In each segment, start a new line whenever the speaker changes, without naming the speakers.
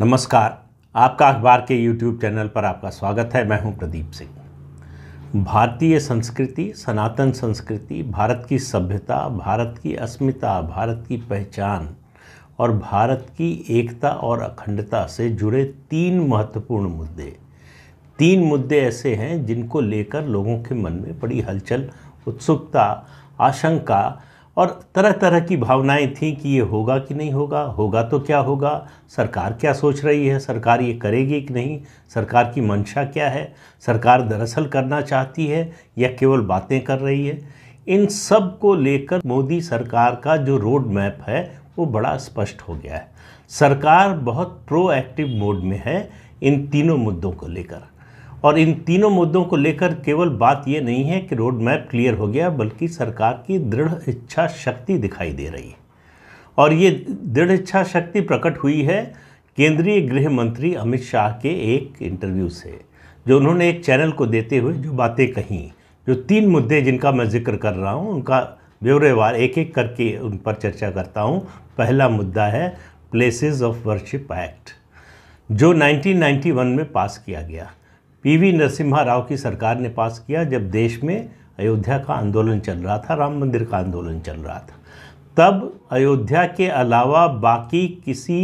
नमस्कार आपका अखबार के यूट्यूब चैनल पर आपका स्वागत है मैं हूं प्रदीप सिंह भारतीय संस्कृति सनातन संस्कृति भारत की सभ्यता भारत की अस्मिता भारत की पहचान और भारत की एकता और अखंडता से जुड़े तीन महत्वपूर्ण मुद्दे तीन मुद्दे ऐसे हैं जिनको लेकर लोगों के मन में बड़ी हलचल उत्सुकता आशंका और तरह तरह की भावनाएं थीं कि ये होगा कि नहीं होगा होगा तो क्या होगा सरकार क्या सोच रही है सरकार ये करेगी कि नहीं सरकार की मंशा क्या है सरकार दरअसल करना चाहती है या केवल बातें कर रही है इन सब को लेकर मोदी सरकार का जो रोड मैप है वो बड़ा स्पष्ट हो गया है सरकार बहुत प्रोएक्टिव मोड में है इन तीनों मुद्दों को लेकर और इन तीनों मुद्दों को लेकर केवल बात ये नहीं है कि रोड मैप क्लियर हो गया बल्कि सरकार की दृढ़ इच्छा शक्ति दिखाई दे रही है और ये दृढ़ इच्छा शक्ति प्रकट हुई है केंद्रीय गृह मंत्री अमित शाह के एक इंटरव्यू से जो उन्होंने एक चैनल को देते हुए जो बातें कहीं जो तीन मुद्दे जिनका मैं जिक्र कर रहा हूँ उनका ब्यौरेवार एक एक करके उन पर चर्चा करता हूँ पहला मुद्दा है प्लेसेस ऑफ वर्शिप एक्ट जो 1991 में पास किया गया पीवी नरसिम्हा राव की सरकार ने पास किया जब देश में अयोध्या का आंदोलन चल रहा था राम मंदिर का आंदोलन चल रहा था तब अयोध्या के अलावा बाकी किसी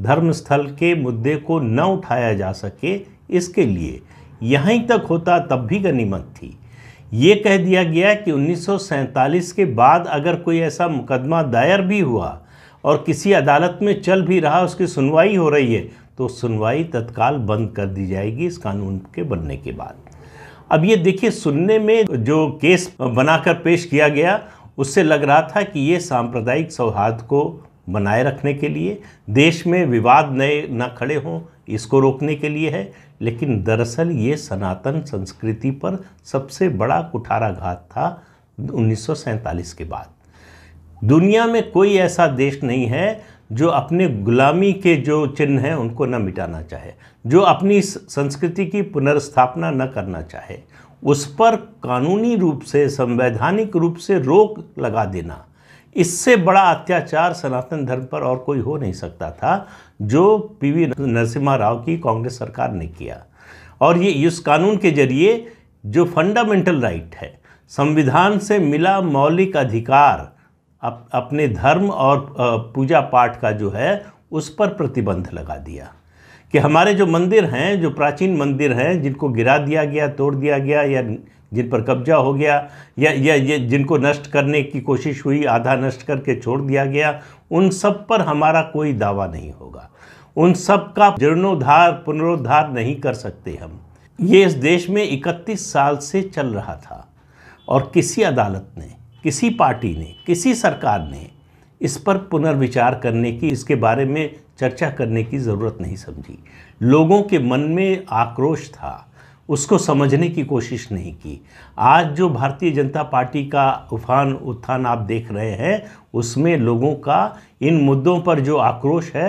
धर्मस्थल के मुद्दे को न उठाया जा सके इसके लिए यहीं तक होता तब भी गनीमत थी ये कह दिया गया कि 1947 के बाद अगर कोई ऐसा मुकदमा दायर भी हुआ और किसी अदालत में चल भी रहा उसकी सुनवाई हो रही है तो सुनवाई तत्काल बंद कर दी जाएगी इस कानून के बनने के बाद अब ये देखिए सुनने में जो केस बनाकर पेश किया गया उससे लग रहा था कि ये सांप्रदायिक सौहार्द को बनाए रखने के लिए देश में विवाद नए ना खड़े हों इसको रोकने के लिए है लेकिन दरअसल ये सनातन संस्कृति पर सबसे बड़ा कुठाराघात था उन्नीस के बाद दुनिया में कोई ऐसा देश नहीं है जो अपने गुलामी के जो चिन्ह हैं उनको न मिटाना चाहे जो अपनी संस्कृति की पुनर्स्थापना न करना चाहे उस पर कानूनी रूप से संवैधानिक रूप से रोक लगा देना इससे बड़ा अत्याचार सनातन धर्म पर और कोई हो नहीं सकता था जो पीवी नरसिम्हा राव की कांग्रेस सरकार ने किया और ये इस कानून के जरिए जो फंडामेंटल राइट है संविधान से मिला मौलिक अधिकार अप, अपने धर्म और पूजा पाठ का जो है उस पर प्रतिबंध लगा दिया कि हमारे जो मंदिर हैं जो प्राचीन मंदिर हैं जिनको गिरा दिया गया तोड़ दिया गया या जिन पर कब्जा हो गया या या ये जिनको नष्ट करने की कोशिश हुई आधा नष्ट करके छोड़ दिया गया उन सब पर हमारा कोई दावा नहीं होगा उन सब का जीर्णोद्धार पुनरोद्धार नहीं कर सकते हम ये इस देश में 31 साल से चल रहा था और किसी अदालत ने किसी पार्टी ने किसी सरकार ने इस पर पुनर्विचार करने की इसके बारे में चर्चा करने की ज़रूरत नहीं समझी लोगों के मन में आक्रोश था उसको समझने की कोशिश नहीं की आज जो भारतीय जनता पार्टी का उफान उत्थान आप देख रहे हैं उसमें लोगों का इन मुद्दों पर जो आक्रोश है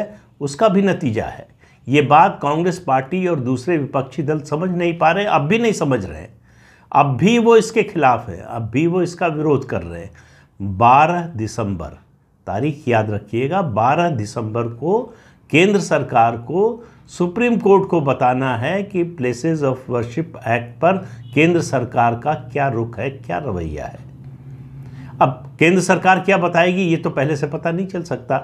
उसका भी नतीजा है ये बात कांग्रेस पार्टी और दूसरे विपक्षी दल समझ नहीं पा रहे अब भी नहीं समझ रहे अब भी वो इसके खिलाफ है अब भी वो इसका विरोध कर रहे हैं बारह दिसंबर तारीख याद रखिएगा 12 दिसंबर को केंद्र सरकार को सुप्रीम कोर्ट को बताना है कि प्लेसेस ऑफ वर्शिप एक्ट पर केंद्र सरकार का क्या रुख है क्या रवैया है अब केंद्र सरकार क्या बताएगी ये तो पहले से पता नहीं चल सकता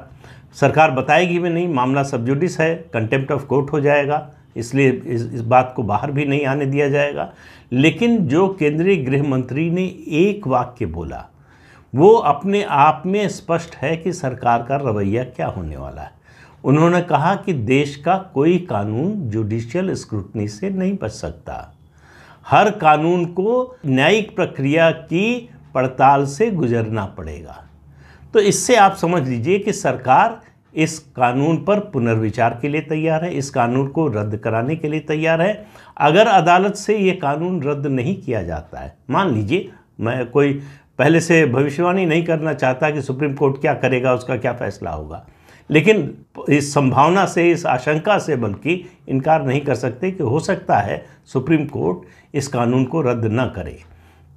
सरकार बताएगी भी नहीं मामला जुडिस है कंटेम्प्ट ऑफ कोर्ट हो जाएगा इसलिए इस, इस बात को बाहर भी नहीं आने दिया जाएगा लेकिन जो केंद्रीय गृह मंत्री ने एक वाक्य बोला वो अपने आप में स्पष्ट है कि सरकार का रवैया क्या होने वाला है उन्होंने कहा कि देश का कोई कानून जुडिशियल स्क्रूटनी से नहीं बच सकता हर कानून को न्यायिक प्रक्रिया की पड़ताल से गुजरना पड़ेगा तो इससे आप समझ लीजिए कि सरकार इस कानून पर पुनर्विचार के लिए तैयार है इस कानून को रद्द कराने के लिए तैयार है अगर अदालत से ये कानून रद्द नहीं किया जाता है मान लीजिए मैं कोई पहले से भविष्यवाणी नहीं करना चाहता कि सुप्रीम कोर्ट क्या करेगा उसका क्या फैसला होगा लेकिन इस संभावना से इस आशंका से बल्कि इनकार नहीं कर सकते कि हो सकता है सुप्रीम कोर्ट इस कानून को रद्द न करे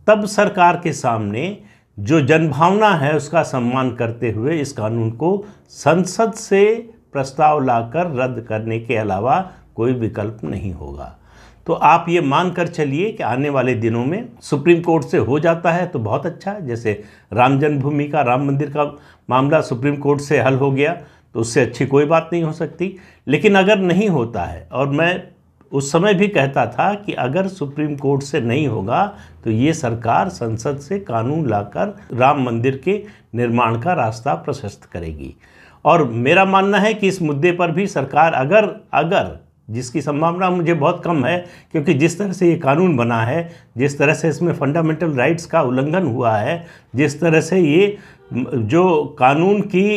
तब सरकार के सामने जो जनभावना है उसका सम्मान करते हुए इस कानून को संसद से प्रस्ताव लाकर रद्द करने के अलावा कोई विकल्प नहीं होगा तो आप ये मान कर चलिए कि आने वाले दिनों में सुप्रीम कोर्ट से हो जाता है तो बहुत अच्छा है जैसे राम जन्मभूमि का राम मंदिर का मामला सुप्रीम कोर्ट से हल हो गया तो उससे अच्छी कोई बात नहीं हो सकती लेकिन अगर नहीं होता है और मैं उस समय भी कहता था कि अगर सुप्रीम कोर्ट से नहीं होगा तो ये सरकार संसद से कानून लाकर राम मंदिर के निर्माण का रास्ता प्रशस्त करेगी और मेरा मानना है कि इस मुद्दे पर भी सरकार अगर अगर जिसकी संभावना मुझे बहुत कम है क्योंकि जिस तरह से ये कानून बना है जिस तरह से इसमें फंडामेंटल राइट्स का उल्लंघन हुआ है जिस तरह से ये जो कानून की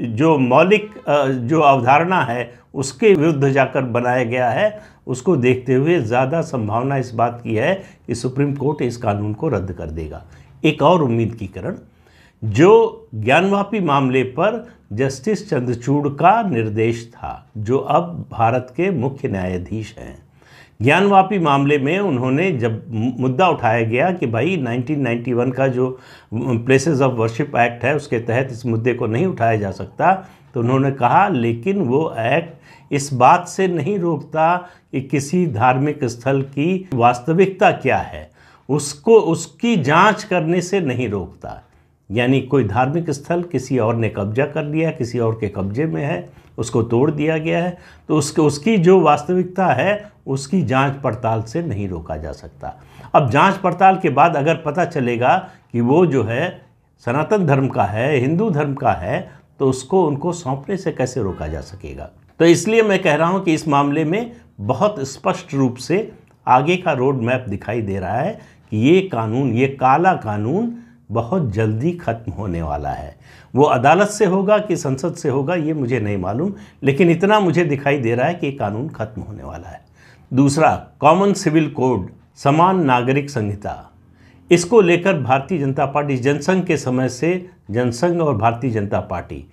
जो मौलिक जो अवधारणा है उसके विरुद्ध जाकर बनाया गया है उसको देखते हुए ज़्यादा संभावना इस बात की है कि सुप्रीम कोर्ट इस कानून को रद्द कर देगा एक और उम्मीद की करण जो ज्ञानवापी मामले पर जस्टिस चंद्रचूड़ का निर्देश था जो अब भारत के मुख्य न्यायाधीश हैं ज्ञानवापी मामले में उन्होंने जब मुद्दा उठाया गया कि भाई 1991 का जो प्लेसेस ऑफ वर्शिप एक्ट है उसके तहत इस मुद्दे को नहीं उठाया जा सकता तो उन्होंने कहा लेकिन वो एक्ट इस बात से नहीं रोकता कि किसी धार्मिक स्थल की वास्तविकता क्या है उसको उसकी जांच करने से नहीं रोकता यानी कोई धार्मिक स्थल किसी और ने कब्जा कर लिया किसी और के कब्जे में है उसको तोड़ दिया गया है तो उसके उसकी जो वास्तविकता है उसकी जांच पड़ताल से नहीं रोका जा सकता अब जांच पड़ताल के बाद अगर पता चलेगा कि वो जो है सनातन धर्म का है हिंदू धर्म का है तो उसको उनको सौंपने से कैसे रोका जा सकेगा तो इसलिए मैं कह रहा हूँ कि इस मामले में बहुत स्पष्ट रूप से आगे का रोड मैप दिखाई दे रहा है कि ये कानून ये काला कानून बहुत जल्दी खत्म होने वाला है वो अदालत से होगा कि संसद से होगा ये मुझे नहीं मालूम लेकिन इतना मुझे दिखाई दे रहा है कि ये कानून खत्म होने वाला है दूसरा कॉमन सिविल कोड समान नागरिक संहिता इसको लेकर भारतीय जनता पार्टी जनसंघ के समय से जनसंघ और भारतीय जनता पार्टी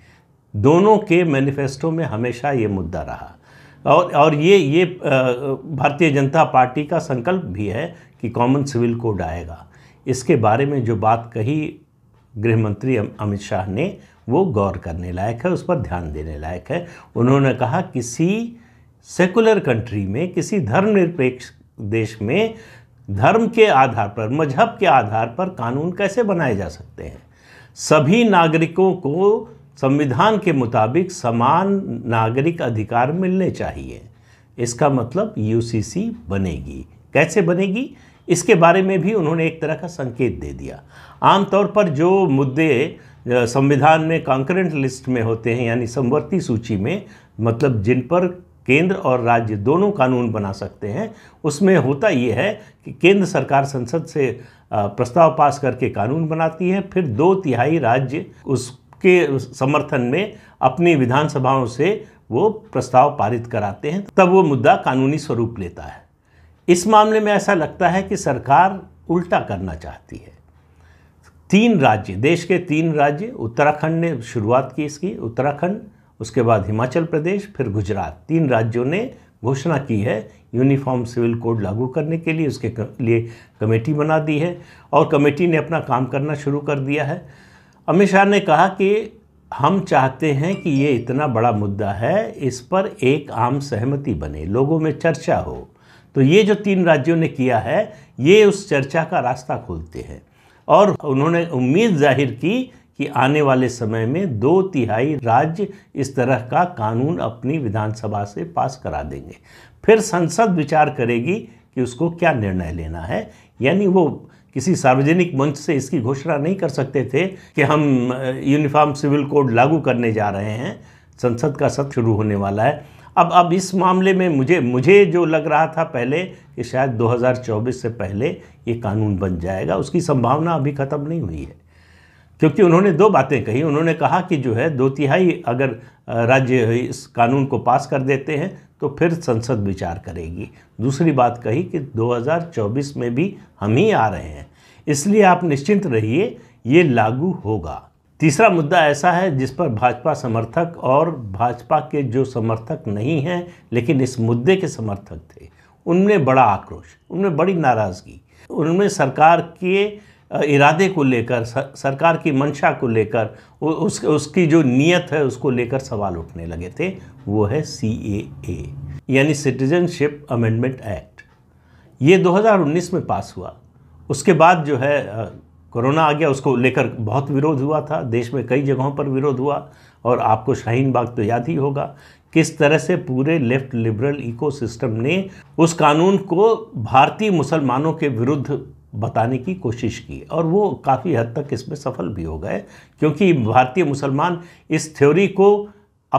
दोनों के मैनिफेस्टो में हमेशा ये मुद्दा रहा और और ये ये भारतीय जनता पार्टी का संकल्प भी है कि कॉमन सिविल कोड आएगा इसके बारे में जो बात कही गृह मंत्री अमित शाह ने वो गौर करने लायक है उस पर ध्यान देने लायक है उन्होंने कहा किसी सेकुलर कंट्री में किसी धर्मनिरपेक्ष देश में धर्म के आधार पर मजहब के आधार पर कानून कैसे बनाए जा सकते हैं सभी नागरिकों को संविधान के मुताबिक समान नागरिक अधिकार मिलने चाहिए इसका मतलब यूसीसी बनेगी कैसे बनेगी इसके बारे में भी उन्होंने एक तरह का संकेत दे दिया आमतौर पर जो मुद्दे संविधान में कॉन्करेंट लिस्ट में होते हैं यानी समवर्ती सूची में मतलब जिन पर केंद्र और राज्य दोनों कानून बना सकते हैं उसमें होता ये है कि केंद्र सरकार संसद से प्रस्ताव पास करके कानून बनाती है फिर दो तिहाई राज्य उसके समर्थन में अपनी विधानसभाओं से वो प्रस्ताव पारित कराते हैं तब वो मुद्दा कानूनी स्वरूप लेता है इस मामले में ऐसा लगता है कि सरकार उल्टा करना चाहती है तीन राज्य देश के तीन राज्य उत्तराखंड ने शुरुआत की इसकी उत्तराखंड उसके बाद हिमाचल प्रदेश फिर गुजरात तीन राज्यों ने घोषणा की है यूनिफॉर्म सिविल कोड लागू करने के लिए उसके लिए कमेटी बना दी है और कमेटी ने अपना काम करना शुरू कर दिया है अमित शाह ने कहा कि हम चाहते हैं कि ये इतना बड़ा मुद्दा है इस पर एक आम सहमति बने लोगों में चर्चा हो तो ये जो तीन राज्यों ने किया है ये उस चर्चा का रास्ता खोलते हैं और उन्होंने उम्मीद जाहिर की कि आने वाले समय में दो तिहाई राज्य इस तरह का कानून अपनी विधानसभा से पास करा देंगे फिर संसद विचार करेगी कि उसको क्या निर्णय लेना है यानी वो किसी सार्वजनिक मंच से इसकी घोषणा नहीं कर सकते थे कि हम यूनिफॉर्म सिविल कोड लागू करने जा रहे हैं संसद का सत्र शुरू होने वाला है अब अब इस मामले में मुझे मुझे जो लग रहा था पहले कि शायद 2024 से पहले ये कानून बन जाएगा उसकी संभावना अभी ख़त्म नहीं हुई है क्योंकि उन्होंने दो बातें कही उन्होंने कहा कि जो है दो तिहाई अगर राज्य इस कानून को पास कर देते हैं तो फिर संसद विचार करेगी दूसरी बात कही कि 2024 में भी हम ही आ रहे हैं इसलिए आप निश्चिंत रहिए ये लागू होगा तीसरा मुद्दा ऐसा है जिस पर भाजपा समर्थक और भाजपा के जो समर्थक नहीं हैं लेकिन इस मुद्दे के समर्थक थे उनमें बड़ा आक्रोश उनमें बड़ी नाराज़गी उनमें सरकार के इरादे को लेकर सरकार की मंशा को लेकर उस उसकी जो नीयत है उसको लेकर सवाल उठने लगे थे वो है सी ए यानी सिटीजनशिप अमेंडमेंट एक्ट ये 2019 में पास हुआ उसके बाद जो है कोरोना आ गया उसको लेकर बहुत विरोध हुआ था देश में कई जगहों पर विरोध हुआ और आपको शाहीन बाग तो याद ही होगा किस तरह से पूरे लेफ्ट लिबरल इकोसिस्टम ने उस कानून को भारतीय मुसलमानों के विरुद्ध बताने की कोशिश की और वो काफ़ी हद तक इसमें सफल भी हो गए क्योंकि भारतीय मुसलमान इस थ्योरी को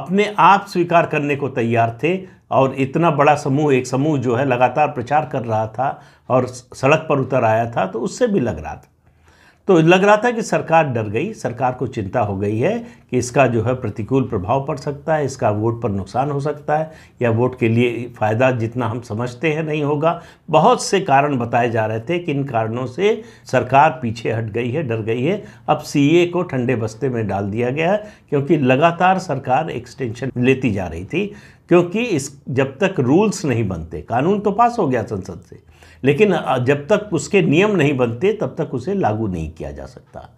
अपने आप स्वीकार करने को तैयार थे और इतना बड़ा समूह एक समूह जो है लगातार प्रचार कर रहा था और सड़क पर उतर आया था तो उससे भी लग रहा था तो लग रहा था कि सरकार डर गई सरकार को चिंता हो गई है कि इसका जो है प्रतिकूल प्रभाव पड़ सकता है इसका वोट पर नुकसान हो सकता है या वोट के लिए फ़ायदा जितना हम समझते हैं नहीं होगा बहुत से कारण बताए जा रहे थे कि इन कारणों से सरकार पीछे हट गई है डर गई है अब सी e को ठंडे बस्ते में डाल दिया गया है क्योंकि लगातार सरकार एक्सटेंशन लेती जा रही थी क्योंकि इस जब तक रूल्स नहीं बनते कानून तो पास हो गया संसद से लेकिन जब तक उसके नियम नहीं बनते तब तक उसे लागू नहीं किया जा सकता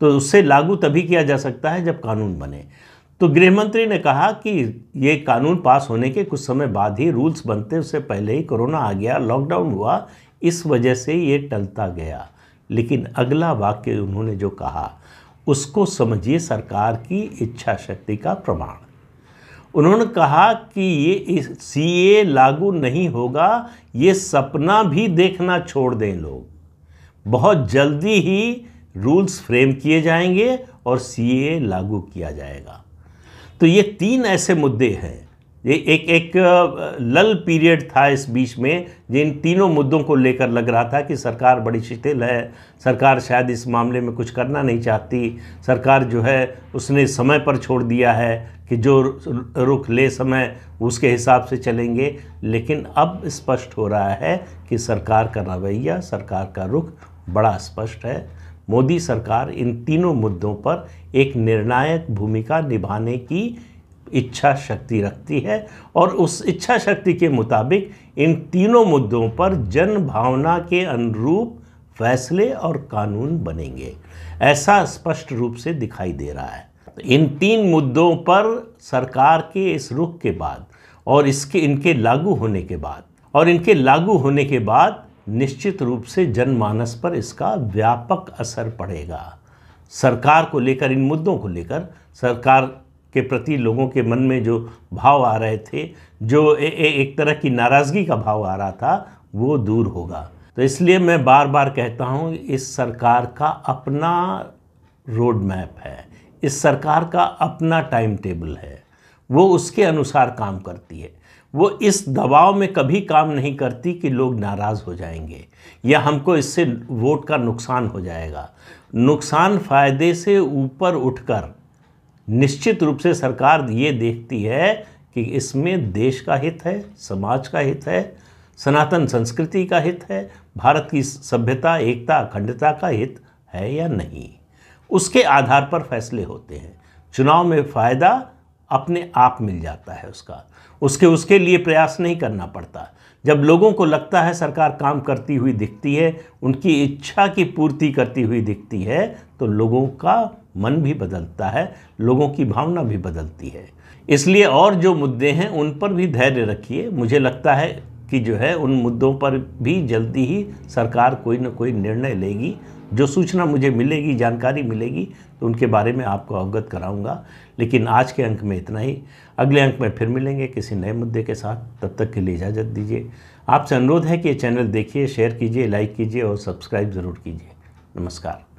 तो उससे लागू तभी किया जा सकता है जब कानून बने तो गृह मंत्री ने कहा कि ये कानून पास होने के कुछ समय बाद ही रूल्स बनते उससे पहले ही कोरोना आ गया लॉकडाउन हुआ इस वजह से ये टलता गया लेकिन अगला वाक्य उन्होंने जो कहा उसको समझिए सरकार की इच्छा शक्ति का प्रमाण उन्होंने कहा कि ये सी ए लागू नहीं होगा ये सपना भी देखना छोड़ दें लोग बहुत जल्दी ही रूल्स फ्रेम किए जाएंगे और सी ए लागू किया जाएगा तो ये तीन ऐसे मुद्दे हैं ये एक एक लल पीरियड था इस बीच में जिन तीनों मुद्दों को लेकर लग रहा था कि सरकार बड़ी शिथिल है सरकार शायद इस मामले में कुछ करना नहीं चाहती सरकार जो है उसने समय पर छोड़ दिया है कि जो रुख ले समय उसके हिसाब से चलेंगे लेकिन अब स्पष्ट हो रहा है कि सरकार का रवैया सरकार का रुख बड़ा स्पष्ट है मोदी सरकार इन तीनों मुद्दों पर एक निर्णायक भूमिका निभाने की इच्छा शक्ति रखती है और उस इच्छा शक्ति के मुताबिक इन तीनों मुद्दों पर जन भावना के अनुरूप फैसले और कानून बनेंगे ऐसा स्पष्ट रूप से दिखाई दे रहा है तो इन तीन मुद्दों पर सरकार के इस रुख के बाद और इसके इनके लागू होने के बाद और इनके लागू होने के बाद निश्चित रूप से जनमानस पर इसका व्यापक असर पड़ेगा सरकार को लेकर इन मुद्दों को लेकर सरकार के प्रति लोगों के मन में जो भाव आ रहे थे जो ए, ए, एक तरह की नाराज़गी का भाव आ रहा था वो दूर होगा तो इसलिए मैं बार बार कहता हूँ इस सरकार का अपना रोड मैप है इस सरकार का अपना टाइम टेबल है वो उसके अनुसार काम करती है वो इस दबाव में कभी काम नहीं करती कि लोग नाराज़ हो जाएंगे या हमको इससे वोट का नुकसान हो जाएगा नुकसान फ़ायदे से ऊपर उठकर निश्चित रूप से सरकार ये देखती है कि इसमें देश का हित है समाज का हित है सनातन संस्कृति का हित है भारत की सभ्यता एकता अखंडता का हित है या नहीं उसके आधार पर फैसले होते हैं चुनाव में फ़ायदा अपने आप मिल जाता है उसका उसके उसके लिए प्रयास नहीं करना पड़ता जब लोगों को लगता है सरकार काम करती हुई दिखती है उनकी इच्छा की पूर्ति करती हुई दिखती है तो लोगों का मन भी बदलता है लोगों की भावना भी बदलती है इसलिए और जो मुद्दे हैं उन पर भी धैर्य रखिए मुझे लगता है कि जो है उन मुद्दों पर भी जल्दी ही सरकार कोई ना कोई निर्णय लेगी जो सूचना मुझे मिलेगी जानकारी मिलेगी तो उनके बारे में आपको अवगत कराऊंगा लेकिन आज के अंक में इतना ही अगले अंक में फिर मिलेंगे किसी नए मुद्दे के साथ तब तक के लिए इजाज़त दीजिए आपसे अनुरोध है कि ये चैनल देखिए शेयर कीजिए लाइक कीजिए और सब्सक्राइब ज़रूर कीजिए नमस्कार